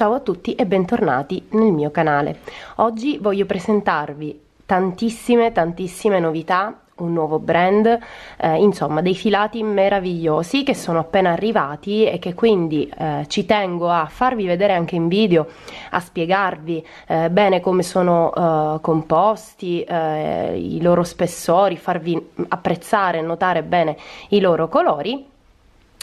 Ciao a tutti e bentornati nel mio canale. Oggi voglio presentarvi tantissime, tantissime novità un nuovo brand, eh, insomma dei filati meravigliosi che sono appena arrivati e che quindi eh, ci tengo a farvi vedere anche in video, a spiegarvi eh, bene come sono eh, composti, eh, i loro spessori, farvi apprezzare e notare bene i loro colori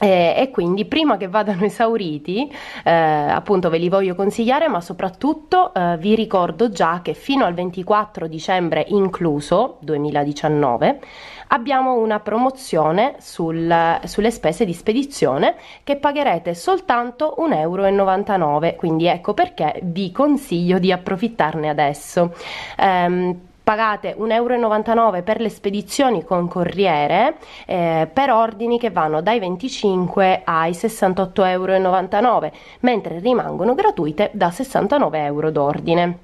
eh, e quindi prima che vadano esauriti, eh, appunto ve li voglio consigliare, ma soprattutto eh, vi ricordo già che fino al 24 dicembre incluso 2019 abbiamo una promozione sul, sulle spese di spedizione che pagherete soltanto 1,99 euro, quindi ecco perché vi consiglio di approfittarne adesso. Um, pagate 1,99 euro per le spedizioni con corriere eh, per ordini che vanno dai 25 ai 68,99 euro, mentre rimangono gratuite da 69 euro d'ordine.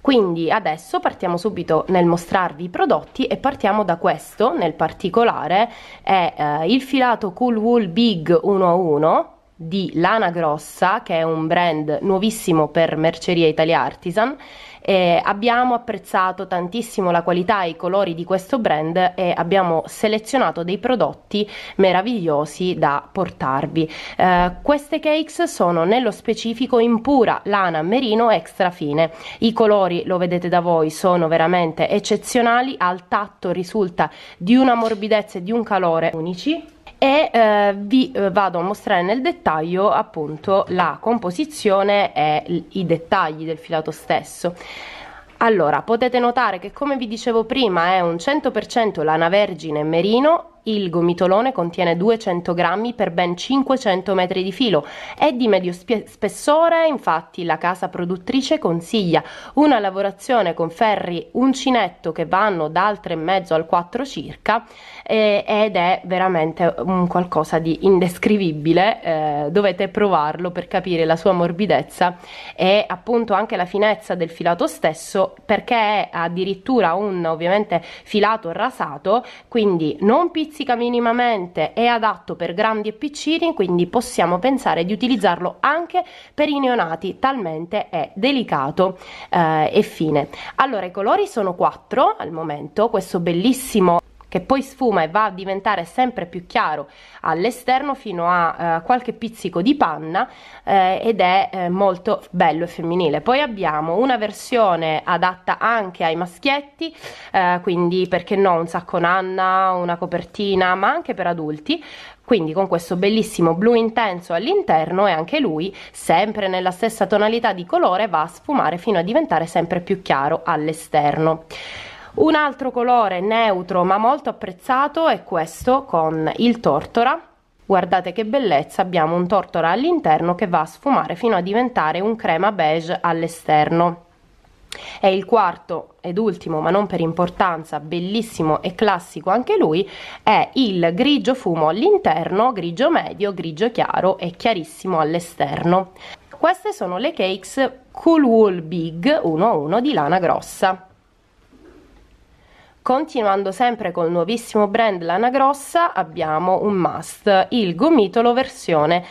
Quindi adesso partiamo subito nel mostrarvi i prodotti e partiamo da questo nel particolare, è eh, il filato Cool Wool Big 1 a 1 di Lana Grossa, che è un brand nuovissimo per Merceria Italia Artisan. E abbiamo apprezzato tantissimo la qualità e i colori di questo brand e abbiamo selezionato dei prodotti meravigliosi da portarvi. Eh, queste cakes sono nello specifico in pura lana merino extra fine. I colori, lo vedete da voi, sono veramente eccezionali, al tatto risulta di una morbidezza e di un calore unici e eh, vi eh, vado a mostrare nel dettaglio appunto la composizione e i dettagli del filato stesso. Allora, potete notare che come vi dicevo prima è un 100% lana vergine merino il gomitolone contiene 200 grammi per ben 500 metri di filo. È di medio spessore, infatti la casa produttrice consiglia una lavorazione con ferri uncinetto che vanno dal 3,5 al 4 circa eh, ed è veramente un qualcosa di indescrivibile. Eh, dovete provarlo per capire la sua morbidezza e appunto anche la finezza del filato stesso perché è addirittura un ovviamente filato rasato, quindi non pizzicante stuzzica minimamente è adatto per grandi e piccini, quindi possiamo pensare di utilizzarlo anche per i neonati, talmente è delicato eh, e fine. Allora, i colori sono quattro al momento, questo bellissimo che poi sfuma e va a diventare sempre più chiaro all'esterno fino a eh, qualche pizzico di panna eh, ed è eh, molto bello e femminile. Poi abbiamo una versione adatta anche ai maschietti, eh, quindi perché no un sacco nanna, una copertina, ma anche per adulti, quindi con questo bellissimo blu intenso all'interno e anche lui sempre nella stessa tonalità di colore va a sfumare fino a diventare sempre più chiaro all'esterno. Un altro colore neutro ma molto apprezzato è questo con il tortora. Guardate che bellezza, abbiamo un tortora all'interno che va a sfumare fino a diventare un crema beige all'esterno. È il quarto ed ultimo, ma non per importanza, bellissimo e classico anche lui, è il grigio fumo all'interno, grigio medio, grigio chiaro e chiarissimo all'esterno. Queste sono le cakes Cool Wool Big 1-1 di lana grossa. Continuando sempre col nuovissimo brand Lana Grossa abbiamo un must, il gomitolo versione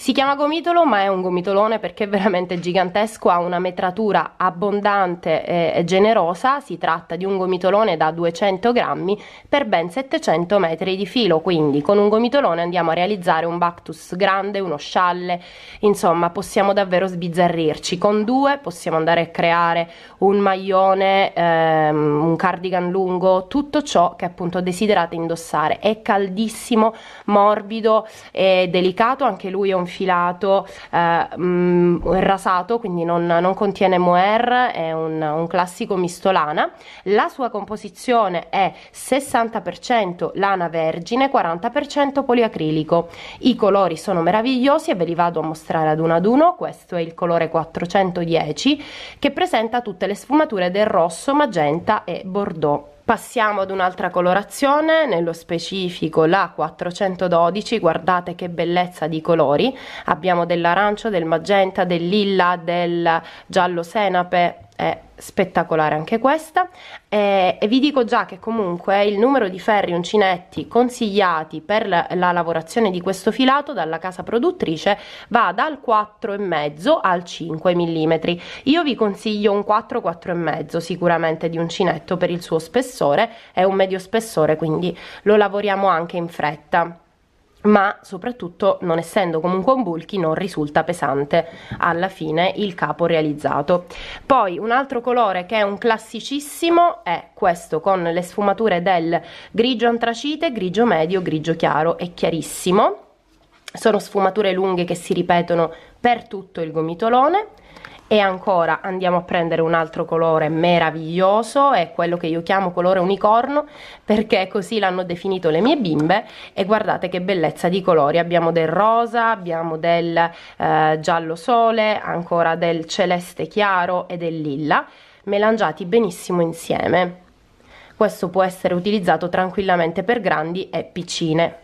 si chiama gomitolo ma è un gomitolone perché è veramente gigantesco, ha una metratura abbondante e generosa, si tratta di un gomitolone da 200 grammi per ben 700 metri di filo, quindi con un gomitolone andiamo a realizzare un Bactus grande, uno scialle, insomma possiamo davvero sbizzarrirci, con due possiamo andare a creare un maglione, ehm, un cardigan lungo, tutto ciò che appunto desiderate indossare, è caldissimo, morbido e delicato, anche lui è un filato eh, mh, mm, rasato, quindi non, non, contiene moer, è un, un, classico mistolana. La sua composizione è 60% lana vergine, 40% poliacrilico. I colori sono meravigliosi e ve li vado a mostrare ad uno ad uno. Questo è il colore 410 che presenta tutte le sfumature del rosso, magenta e bordeaux. Passiamo ad un'altra colorazione, nello specifico la 412, guardate che bellezza di colori, abbiamo dell'arancio, del magenta, del lilla, del giallo senape, è spettacolare anche questa eh, e vi dico già che comunque il numero di ferri uncinetti consigliati per la, la lavorazione di questo filato dalla casa produttrice va dal 4,5 al 5 mm io vi consiglio un 4 4,5 sicuramente di uncinetto per il suo spessore è un medio spessore quindi lo lavoriamo anche in fretta ma soprattutto non essendo comunque un bulky non risulta pesante alla fine il capo realizzato poi un altro colore che è un classicissimo è questo con le sfumature del grigio antracite grigio medio grigio chiaro e chiarissimo sono sfumature lunghe che si ripetono per tutto il gomitolone e ancora andiamo a prendere un altro colore meraviglioso, è quello che io chiamo colore unicorno perché così l'hanno definito le mie bimbe e guardate che bellezza di colori, abbiamo del rosa, abbiamo del eh, giallo sole, ancora del celeste chiaro e del lilla, melangiati benissimo insieme. Questo può essere utilizzato tranquillamente per grandi e piccine.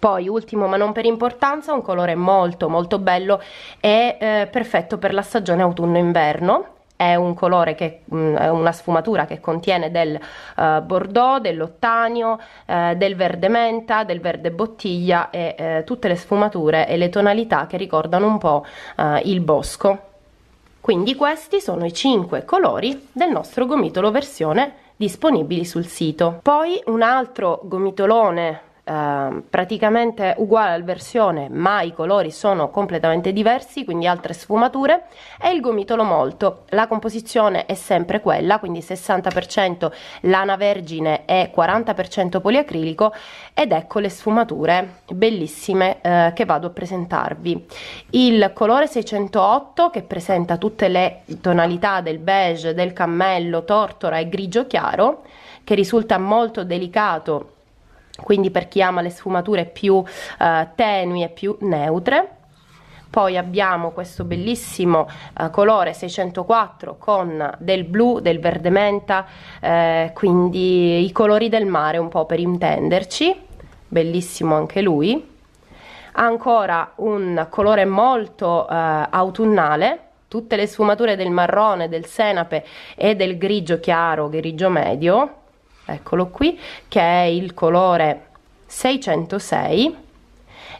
Poi, ultimo ma non per importanza, un colore molto molto bello e eh, perfetto per la stagione autunno-inverno, è un colore che mh, mm, è una sfumatura che contiene del uh, bordeaux, dell'ottanio, uh, del verde menta, del verde bottiglia e uh, tutte le sfumature e le tonalità che ricordano un po' il bosco. Quindi questi sono i 5 colori del nostro gomitolo versione disponibili sul sito. Poi un altro gomitolone Ehm, praticamente uguale al versione, ma i colori sono completamente diversi, quindi altre sfumature, e il gomitolo molto. La composizione è sempre quella, quindi 60% lana vergine e 40% poliacrilico ed ecco le sfumature bellissime eh, che vado a presentarvi. Il colore 608 che presenta tutte le tonalità del beige, del cammello, tortora e grigio chiaro, che risulta molto delicato quindi per chi ama le sfumature più eh, tenui e più neutre poi abbiamo questo bellissimo eh, colore 604 con del blu, del verde menta, eh, quindi i colori del mare un po' per intenderci, bellissimo anche lui. Ancora un colore molto eh, autunnale, tutte le sfumature del marrone, del senape e del grigio chiaro, grigio medio, eccolo qui, che è il colore 606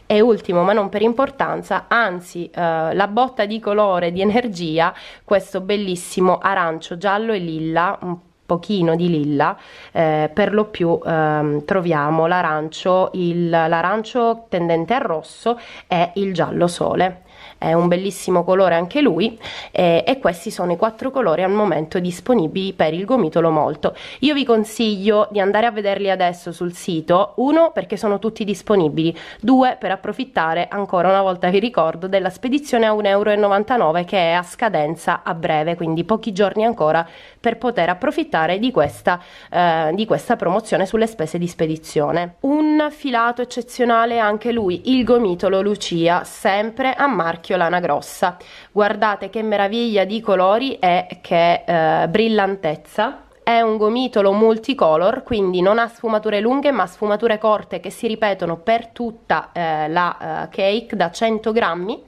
e ultimo ma non per importanza anzi eh, la botta di colore di energia questo bellissimo arancio giallo e lilla un pochino di lilla eh, per lo più eh, troviamo l'arancio l'arancio tendente al rosso e il giallo sole è un bellissimo colore anche lui eh, e questi sono i quattro colori al momento disponibili per il gomitolo molto. Io vi consiglio di andare a vederli adesso sul sito, uno perché sono tutti disponibili, due per approfittare ancora una volta vi ricordo della spedizione a 1,99 euro che è a scadenza a breve, quindi pochi giorni ancora per poter approfittare di questa, eh, di questa promozione sulle spese di spedizione. Un filato eccezionale anche lui, il gomitolo Lucia, sempre a marchio lana grossa. Guardate che meraviglia di colori e che eh, brillantezza è un gomitolo multicolor, quindi non ha sfumature lunghe ma sfumature corte che si ripetono per tutta eh, la eh, cake da 100 grammi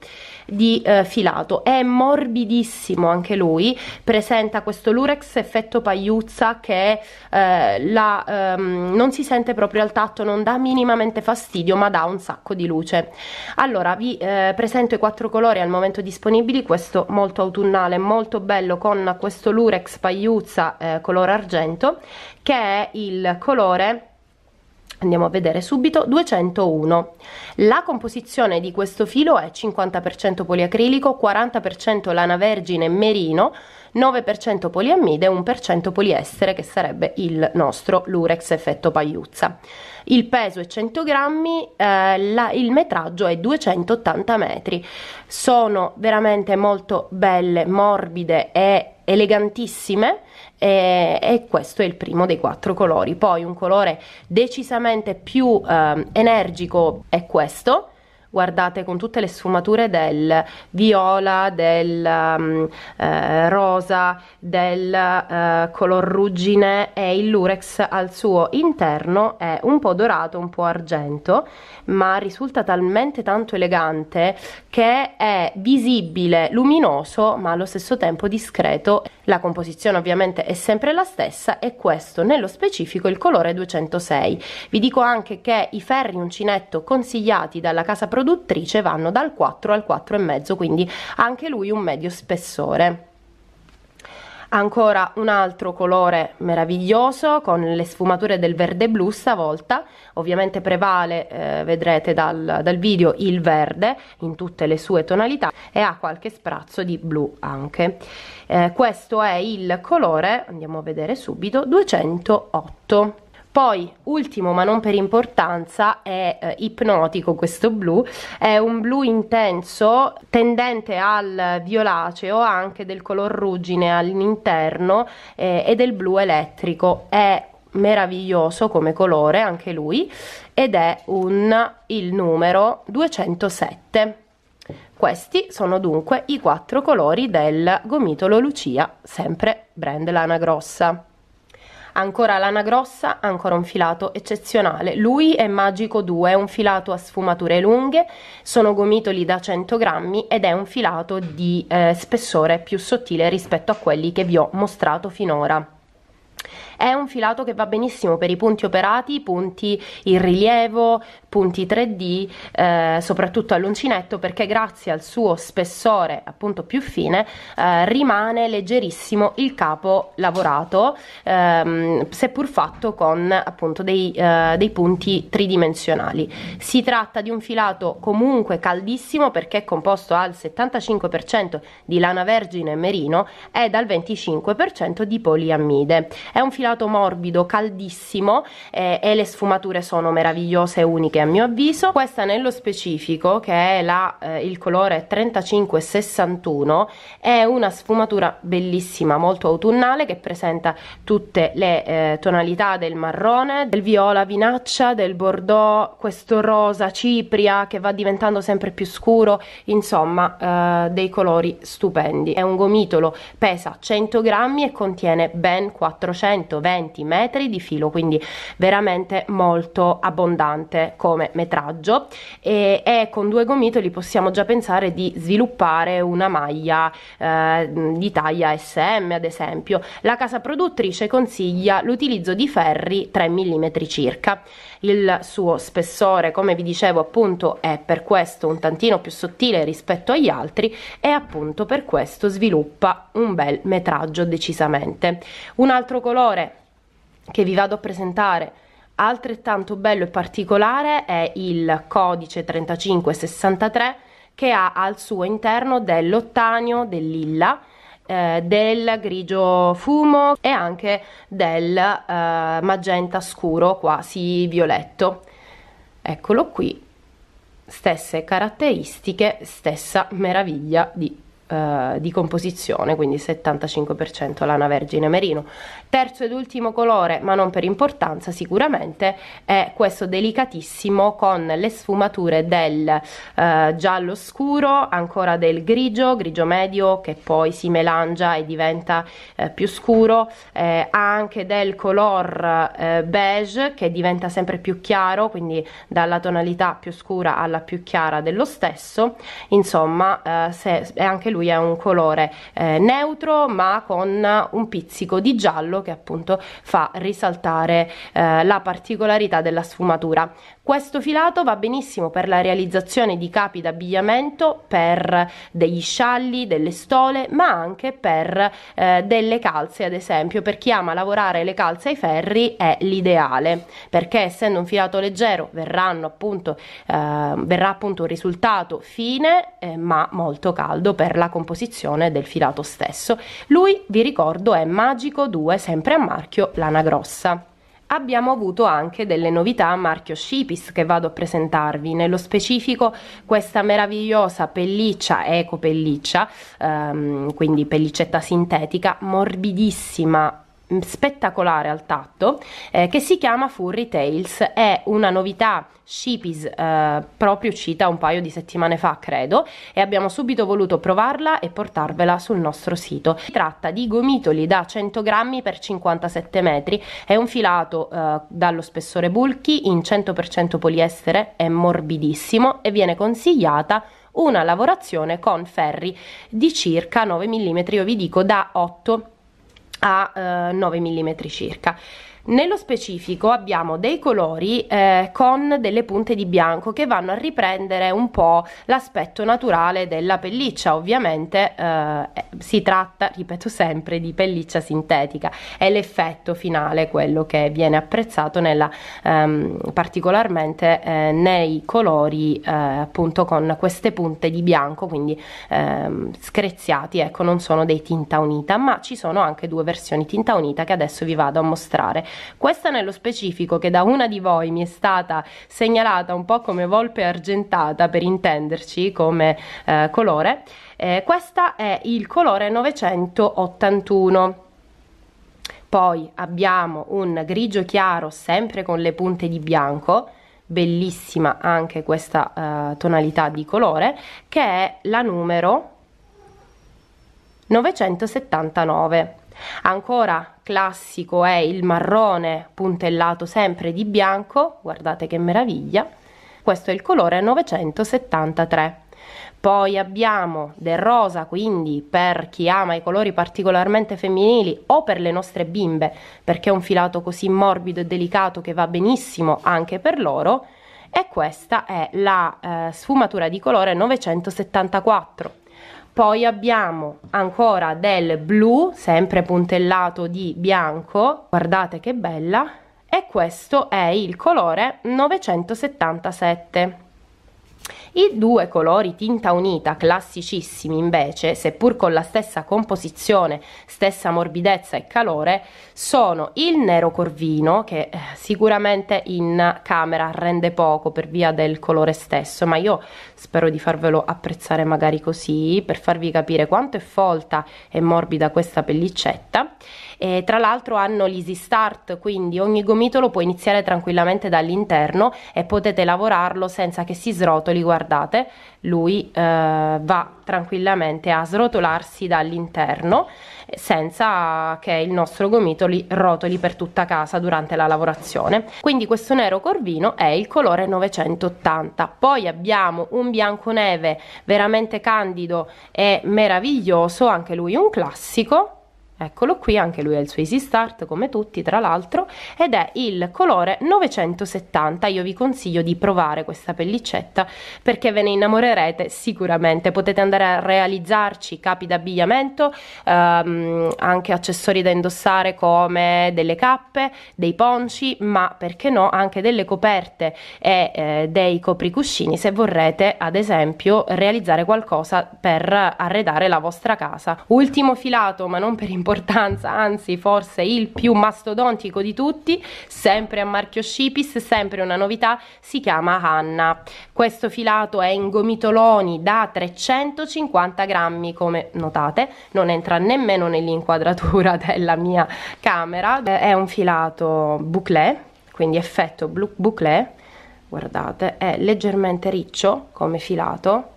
di eh, filato. È morbidissimo anche lui, presenta questo lurex effetto pagliuzza che eh, la, ehm, non si sente proprio al tatto, non dà minimamente fastidio ma dà un sacco di luce. Allora vi eh, presento i quattro colori al momento disponibili, questo molto autunnale, molto bello con questo lurex pagliuzza eh, colore color argento che è il colore andiamo a vedere subito 201 la composizione di questo filo è 50% poliacrilico 40% lana vergine merino 9% poliammide 1% poliestere che sarebbe il nostro lurex effetto pagliuzza il peso è 100 grammi eh, la, il metraggio è 280 metri sono veramente molto belle morbide e elegantissime e, e, questo è il primo dei quattro colori. Poi un colore decisamente più eh, energico è questo guardate con tutte le sfumature del viola, del um, eh, rosa, del eh, color ruggine e il lurex al suo interno è un po' dorato, un po' argento, ma risulta talmente tanto elegante che è visibile, luminoso, ma allo stesso tempo discreto. La composizione ovviamente è sempre la stessa e questo nello specifico il colore 206. Vi dico anche che i ferri uncinetto consigliati dalla casa produttiva produttrice vanno dal 4 al 4,5, quindi anche lui un medio spessore ancora un altro colore meraviglioso con le sfumature del verde blu stavolta ovviamente prevale eh, vedrete dal, dal, video il verde in tutte le sue tonalità e ha qualche sprazzo di blu anche eh, questo è il colore andiamo a vedere subito 208 poi, ultimo ma non per importanza, è eh, ipnotico questo blu, è un blu intenso tendente al violaceo, anche del color ruggine all'interno eh, e del blu elettrico. È meraviglioso come colore anche lui ed è un, il numero 207. Questi sono dunque i quattro colori del gomitolo Lucia, sempre brand lana grossa. Ancora lana grossa, ancora un filato eccezionale. Lui è Magico 2, è un filato a sfumature lunghe, sono gomitoli da 100 grammi ed è un filato di eh, spessore più sottile rispetto a quelli che vi ho mostrato finora. È un filato che va benissimo per i punti operati, punti in rilievo, punti 3D, eh, soprattutto all'uncinetto, perché grazie al suo spessore appunto più fine eh, rimane leggerissimo il capo lavorato, ehm, seppur fatto con appunto dei, eh, dei punti tridimensionali. Si tratta di un filato comunque caldissimo perché è composto al 75% di lana vergine e merino e dal 25% di poliammide. È un filato gelato morbido, caldissimo eh, e le sfumature sono meravigliose e uniche a mio avviso. Questa nello specifico, che è la, eh, il colore 3561, è una sfumatura bellissima, molto autunnale, che presenta tutte le eh, tonalità del marrone, del viola vinaccia, del bordeaux, questo rosa cipria che va diventando sempre più scuro, insomma eh, dei colori stupendi. È un gomitolo, pesa 100 grammi e contiene ben 400 120 metri di filo quindi veramente molto abbondante come metraggio e, e con due gomitoli possiamo già pensare di sviluppare una maglia eh, di taglia SM ad esempio la casa produttrice consiglia l'utilizzo di ferri 3 mm circa il suo spessore come vi dicevo appunto è per questo un tantino più sottile rispetto agli altri e appunto per questo sviluppa un bel metraggio decisamente un altro colore che vi vado a presentare altrettanto bello e particolare è il codice 3563 che ha al suo interno dell'ottanio, del lilla, eh, del grigio fumo e anche del eh, magenta scuro quasi violetto eccolo qui stesse caratteristiche stessa meraviglia di eh, di composizione, quindi 75% lana vergine merino. Terzo ed ultimo colore, ma non per importanza sicuramente, è questo delicatissimo con le sfumature del eh, giallo scuro, ancora del grigio, grigio medio che poi si melangia e diventa eh, più scuro, eh, anche del color eh, beige che diventa sempre più chiaro, quindi dalla tonalità più scura alla più chiara dello stesso. Insomma, eh, se, è anche lui è un colore eh, neutro ma con un pizzico di giallo che appunto fa risaltare eh, la particolarità della sfumatura. Questo filato va benissimo per la realizzazione di capi d'abbigliamento, per degli scialli, delle stole, ma anche per eh, delle calze, ad esempio. Per chi ama lavorare le calze ai ferri è l'ideale, perché essendo un filato leggero verranno appunto, eh, verrà appunto un risultato fine eh, ma molto caldo per la la composizione del filato stesso. Lui, vi ricordo, è Magico 2, sempre a marchio Lana Grossa abbiamo avuto anche delle novità a marchio Shipis che vado a presentarvi, nello specifico questa meravigliosa pelliccia, eco pelliccia, ehm, quindi pellicetta sintetica, morbidissima, Mm, spettacolare al tatto eh, che si chiama Furry Tales è una novità Shippies eh, proprio uscita un paio di settimane fa credo e abbiamo subito voluto provarla e portarvela sul nostro sito si tratta di gomitoli da 100 grammi per 57 metri è un filato eh, dallo spessore bulky in 100% poliestere è morbidissimo e viene consigliata una lavorazione con ferri di circa 9 mm io vi dico da 8 a eh, 9 mm circa nello specifico abbiamo dei colori eh, con delle punte di bianco che vanno a riprendere un po' l'aspetto naturale della pelliccia, ovviamente eh, eh si tratta, ripeto sempre, di pelliccia sintetica, è l'effetto finale quello che viene apprezzato nella, ehm, particolarmente eh, nei colori eh, appunto con queste punte di bianco, quindi ehm, screziati, ecco non sono dei tinta unita, ma ci sono anche due versioni tinta unita che adesso vi vado a mostrare questa nello specifico che da una di voi mi è stata segnalata un po' come volpe argentata per intenderci come eh, colore, eh, questa è il colore 981. Poi abbiamo un grigio chiaro sempre con le punte di bianco, bellissima anche questa eh, tonalità di colore, che è la numero 979. Ancora classico è il marrone puntellato sempre di bianco, guardate che meraviglia, questo è il colore 973. Poi abbiamo del rosa, quindi per chi ama i colori particolarmente femminili o per le nostre bimbe, perché è un filato così morbido e delicato che va benissimo anche per loro. E questa è la eh, sfumatura di colore 974 poi abbiamo ancora del blu sempre puntellato di bianco guardate che bella e questo è il colore 977 i due colori tinta unita classicissimi invece, seppur con la stessa composizione, stessa morbidezza e calore, sono il nero corvino che eh, sicuramente in camera rende poco per via del colore stesso, ma io spero di farvelo apprezzare magari così per farvi capire quanto è folta e morbida questa pellicetta eh, tra l'altro hanno l'easy start, quindi ogni gomitolo può iniziare tranquillamente dall'interno e potete lavorarlo senza che si srotoli, guardate, lui eh, va tranquillamente a srotolarsi dall'interno senza che il nostro gomitolo rotoli per tutta casa durante la lavorazione. Quindi questo nero corvino è il colore 980. Poi abbiamo un bianco neve veramente candido e meraviglioso, anche lui un classico Eccolo qui, anche lui ha il suo Easy Start come tutti tra l'altro ed è il colore 970, io vi consiglio di provare questa pellicetta perché ve ne innamorerete sicuramente, potete andare a realizzarci capi d'abbigliamento, ehm, anche accessori da indossare come delle cappe, dei ponci, ma perché no anche delle coperte e eh, dei copricuscini se vorrete ad esempio realizzare qualcosa per arredare la vostra casa. Ultimo filato ma non per importanza importanza, anzi forse il più mastodontico di tutti, sempre a marchio Scipis, sempre una novità, si chiama Hanna. Questo filato è in gomitoloni da 350 grammi, come notate, non entra nemmeno nell'inquadratura della mia camera, è un filato bouclé, quindi effetto bouclé, guardate, è leggermente riccio come filato,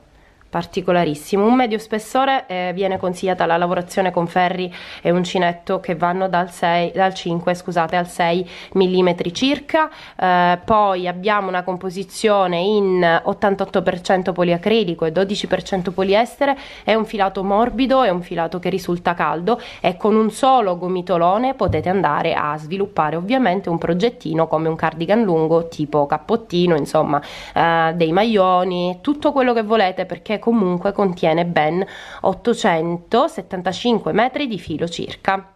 particolarissimo. Un medio spessore eh, viene consigliata la lavorazione con ferri e uncinetto che vanno dal, 6, dal 5 scusate, al 6 mm circa, eh, poi abbiamo una composizione in 88% poliacrilico e 12% poliestere, è un filato morbido, è un filato che risulta caldo e con un solo gomitolone potete andare a sviluppare ovviamente un progettino come un cardigan lungo tipo cappottino, insomma eh, dei maglioni, tutto quello che volete perché che comunque contiene ben 875 metri di filo circa.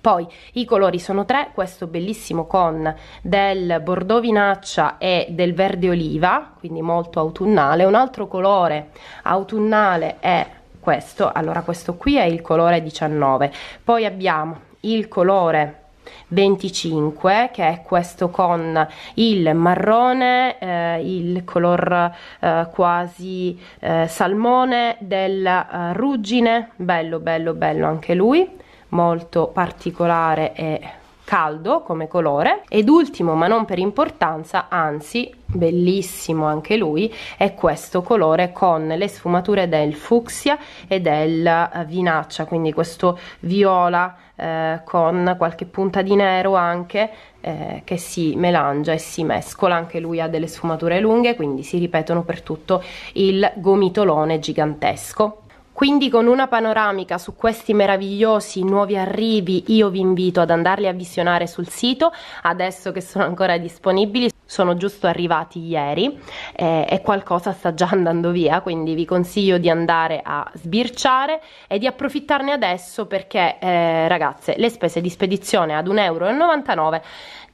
Poi i colori sono tre, questo bellissimo con del bordeaux vinaccia e del verde oliva, quindi molto autunnale. Un altro colore autunnale è questo, allora questo qui è il colore 19. Poi abbiamo il colore 25 che è questo con il marrone eh, il color eh, quasi eh, salmone del eh, ruggine bello bello bello anche lui molto particolare e caldo come colore ed ultimo ma non per importanza anzi bellissimo anche lui è questo colore con le sfumature del fucsia e del eh, vinaccia quindi questo viola eh, con qualche punta di nero anche eh, che si melangia e si mescola, anche lui ha delle sfumature lunghe quindi si ripetono per tutto il gomitolone gigantesco quindi con una panoramica su questi meravigliosi nuovi arrivi io vi invito ad andarli a visionare sul sito, adesso che sono ancora disponibili, sono giusto arrivati ieri eh, e qualcosa sta già andando via, quindi vi consiglio di andare a sbirciare e di approfittarne adesso perché eh, ragazze le spese di spedizione ad 1,99 euro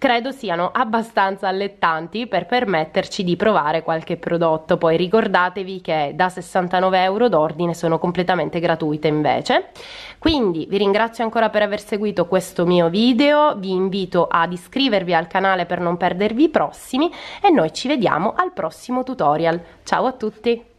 credo siano abbastanza allettanti per permetterci di provare qualche prodotto. Poi ricordatevi che da 69 euro d'ordine sono completamente gratuite invece. Quindi vi ringrazio ancora per aver seguito questo mio video, vi invito ad iscrivervi al canale per non perdervi i prossimi e noi ci vediamo al prossimo tutorial. Ciao a tutti!